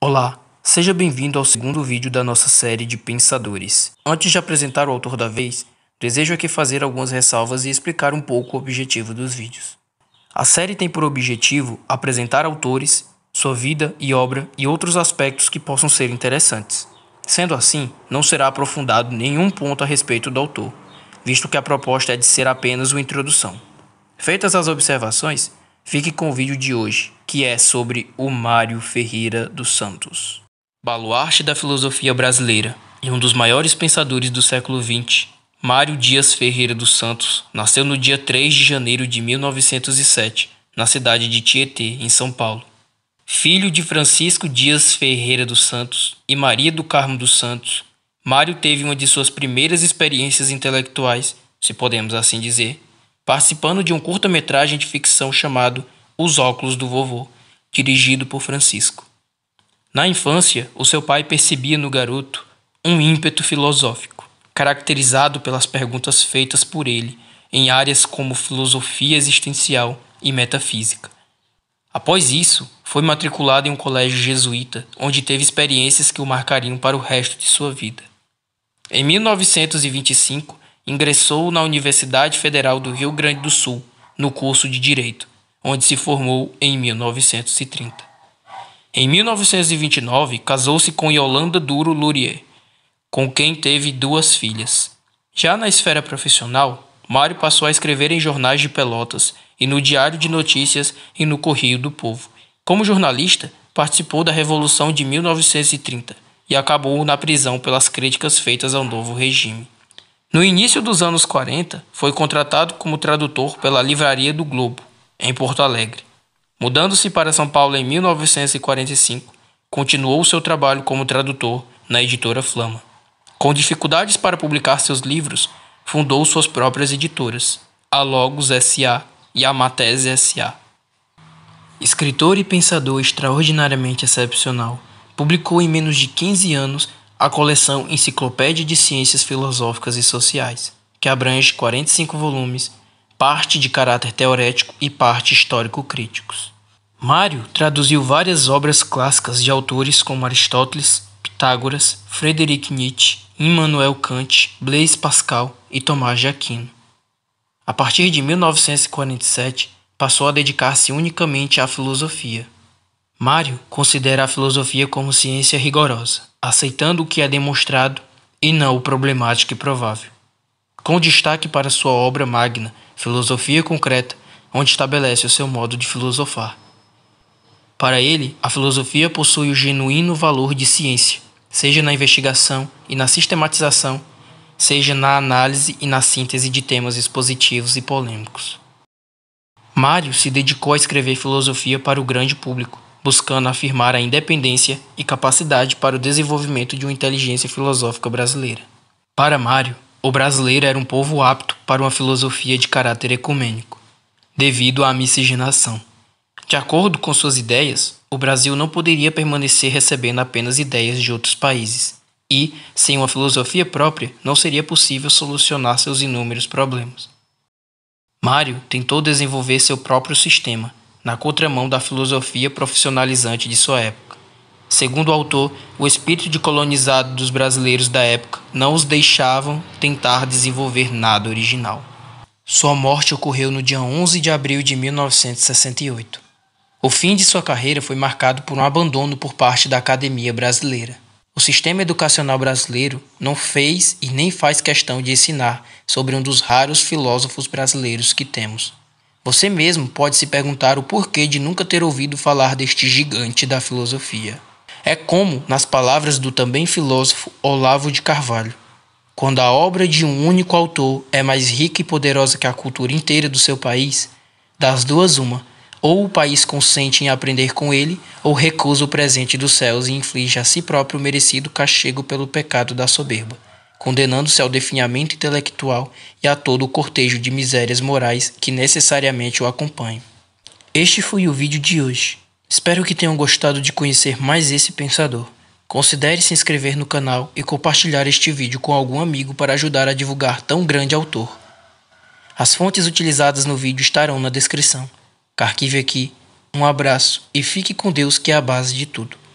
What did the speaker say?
Olá, seja bem-vindo ao segundo vídeo da nossa série de Pensadores. Antes de apresentar o autor da vez, desejo aqui fazer algumas ressalvas e explicar um pouco o objetivo dos vídeos. A série tem por objetivo apresentar autores, sua vida e obra e outros aspectos que possam ser interessantes. Sendo assim, não será aprofundado nenhum ponto a respeito do autor, visto que a proposta é de ser apenas uma introdução. Feitas as observações, Fique com o vídeo de hoje, que é sobre o Mário Ferreira dos Santos, baluarte da filosofia brasileira e um dos maiores pensadores do século XX. Mário Dias Ferreira dos Santos nasceu no dia 3 de janeiro de 1907, na cidade de Tietê, em São Paulo. Filho de Francisco Dias Ferreira dos Santos e Maria do Carmo dos Santos, Mário teve uma de suas primeiras experiências intelectuais, se podemos assim dizer, participando de um curta-metragem de ficção chamado Os Óculos do Vovô, dirigido por Francisco. Na infância, o seu pai percebia no garoto um ímpeto filosófico, caracterizado pelas perguntas feitas por ele em áreas como filosofia existencial e metafísica. Após isso, foi matriculado em um colégio jesuíta, onde teve experiências que o marcariam para o resto de sua vida. Em 1925, ingressou na Universidade Federal do Rio Grande do Sul, no curso de Direito, onde se formou em 1930. Em 1929, casou-se com Yolanda Duro Lurier, com quem teve duas filhas. Já na esfera profissional, Mário passou a escrever em jornais de Pelotas e no Diário de Notícias e no Correio do Povo. Como jornalista, participou da Revolução de 1930 e acabou na prisão pelas críticas feitas ao novo regime. No início dos anos 40, foi contratado como tradutor pela Livraria do Globo, em Porto Alegre. Mudando-se para São Paulo em 1945, continuou seu trabalho como tradutor na editora Flama. Com dificuldades para publicar seus livros, fundou suas próprias editoras, a Logos S.A. e a Matese S.A. Escritor e pensador extraordinariamente excepcional, publicou em menos de 15 anos a coleção Enciclopédia de Ciências Filosóficas e Sociais, que abrange 45 volumes, parte de caráter teorético e parte histórico-críticos. Mário traduziu várias obras clássicas de autores como Aristóteles, Pitágoras, Frederic Nietzsche, Immanuel Kant, Blaise Pascal e Tomás de Aquino. A partir de 1947, passou a dedicar-se unicamente à filosofia, Mário considera a filosofia como ciência rigorosa, aceitando o que é demonstrado e não o problemático e provável. Com destaque para sua obra magna, Filosofia Concreta, onde estabelece o seu modo de filosofar. Para ele, a filosofia possui o genuíno valor de ciência, seja na investigação e na sistematização, seja na análise e na síntese de temas expositivos e polêmicos. Mário se dedicou a escrever filosofia para o grande público, buscando afirmar a independência e capacidade para o desenvolvimento de uma inteligência filosófica brasileira. Para Mário, o brasileiro era um povo apto para uma filosofia de caráter ecumênico, devido à miscigenação. De acordo com suas ideias, o Brasil não poderia permanecer recebendo apenas ideias de outros países, e, sem uma filosofia própria, não seria possível solucionar seus inúmeros problemas. Mário tentou desenvolver seu próprio sistema, na contramão da filosofia profissionalizante de sua época. Segundo o autor, o espírito de colonizado dos brasileiros da época não os deixavam tentar desenvolver nada original. Sua morte ocorreu no dia 11 de abril de 1968. O fim de sua carreira foi marcado por um abandono por parte da academia brasileira. O sistema educacional brasileiro não fez e nem faz questão de ensinar sobre um dos raros filósofos brasileiros que temos. Você mesmo pode se perguntar o porquê de nunca ter ouvido falar deste gigante da filosofia. É como, nas palavras do também filósofo Olavo de Carvalho, quando a obra de um único autor é mais rica e poderosa que a cultura inteira do seu país, das duas, uma: ou o país consente em aprender com ele, ou recusa o presente dos céus e inflige a si próprio o merecido castigo pelo pecado da soberba condenando-se ao definhamento intelectual e a todo o cortejo de misérias morais que necessariamente o acompanham. Este foi o vídeo de hoje. Espero que tenham gostado de conhecer mais esse pensador. Considere se inscrever no canal e compartilhar este vídeo com algum amigo para ajudar a divulgar tão grande autor. As fontes utilizadas no vídeo estarão na descrição. Carquive aqui, um abraço e fique com Deus que é a base de tudo.